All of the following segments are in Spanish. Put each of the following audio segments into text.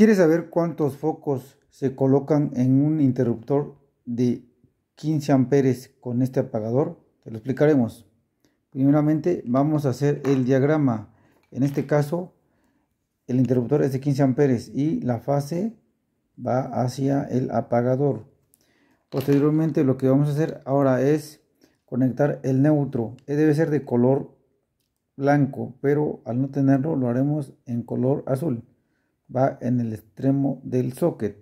¿Quieres saber cuántos focos se colocan en un interruptor de 15 amperes con este apagador? Te lo explicaremos. Primeramente vamos a hacer el diagrama. En este caso el interruptor es de 15 amperes y la fase va hacia el apagador. Posteriormente lo que vamos a hacer ahora es conectar el neutro. E debe ser de color blanco, pero al no tenerlo lo haremos en color azul va en el extremo del socket.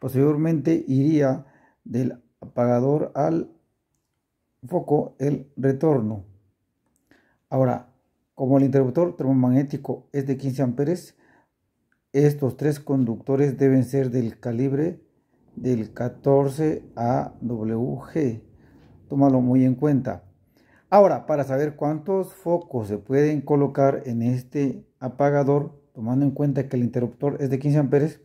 Posteriormente iría del apagador al foco el retorno. Ahora, como el interruptor termomagnético es de 15 amperes, estos tres conductores deben ser del calibre del 14 AWG. Tómalo muy en cuenta. Ahora, para saber cuántos focos se pueden colocar en este apagador, tomando en cuenta que el interruptor es de 15 amperes,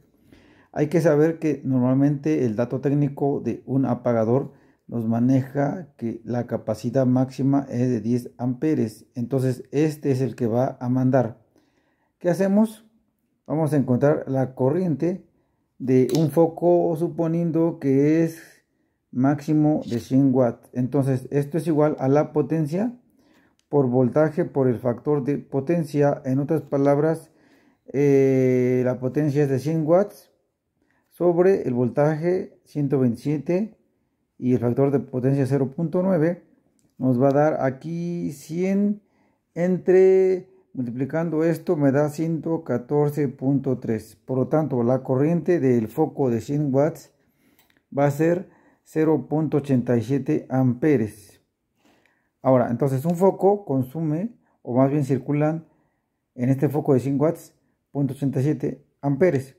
hay que saber que normalmente el dato técnico de un apagador nos maneja que la capacidad máxima es de 10 amperes. Entonces este es el que va a mandar. ¿Qué hacemos? Vamos a encontrar la corriente de un foco suponiendo que es máximo de 100 watts. Entonces esto es igual a la potencia por voltaje por el factor de potencia. En otras palabras, eh, la potencia es de 100 watts sobre el voltaje 127 y el factor de potencia 0.9 nos va a dar aquí 100 entre multiplicando esto me da 114.3 por lo tanto la corriente del foco de 100 watts va a ser 0.87 amperes ahora entonces un foco consume o más bien circulan en este foco de 100 watts 0.87 amperes.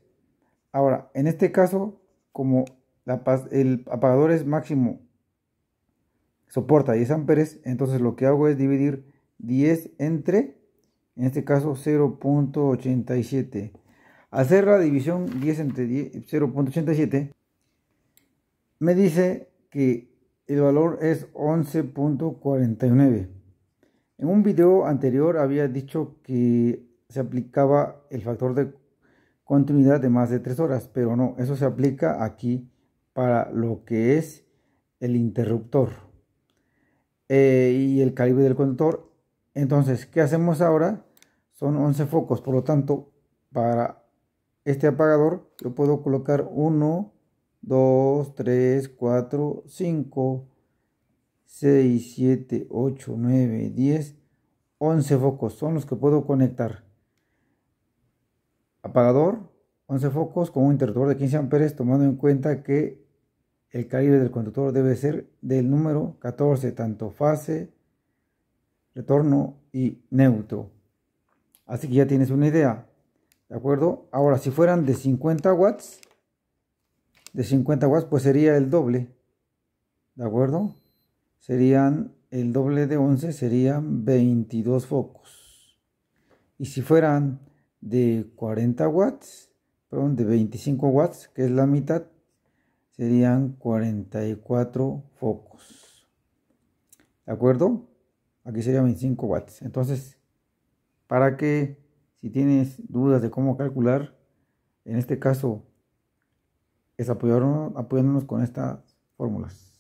Ahora, en este caso, como la, el apagador es máximo, soporta 10 amperes, entonces lo que hago es dividir 10 entre, en este caso, 0.87. Hacer la división 10 entre 0.87 me dice que el valor es 11.49. En un video anterior había dicho que se aplicaba el factor de continuidad de más de 3 horas, pero no, eso se aplica aquí para lo que es el interruptor eh, y el calibre del conductor. Entonces, ¿qué hacemos ahora? Son 11 focos, por lo tanto, para este apagador yo puedo colocar 1, 2, 3, 4, 5, 6, 7, 8, 9, 10, 11 focos son los que puedo conectar. Apagador, 11 focos con un interruptor de 15 amperes, tomando en cuenta que el calibre del conductor debe ser del número 14, tanto fase, retorno y neutro. Así que ya tienes una idea. ¿De acuerdo? Ahora, si fueran de 50 watts, de 50 watts, pues sería el doble. ¿De acuerdo? Serían el doble de 11, serían 22 focos. Y si fueran de 40 watts, perdón, de 25 watts, que es la mitad, serían 44 focos. ¿De acuerdo? Aquí serían 25 watts. Entonces, para que si tienes dudas de cómo calcular, en este caso es apoyarnos, apoyándonos con estas fórmulas.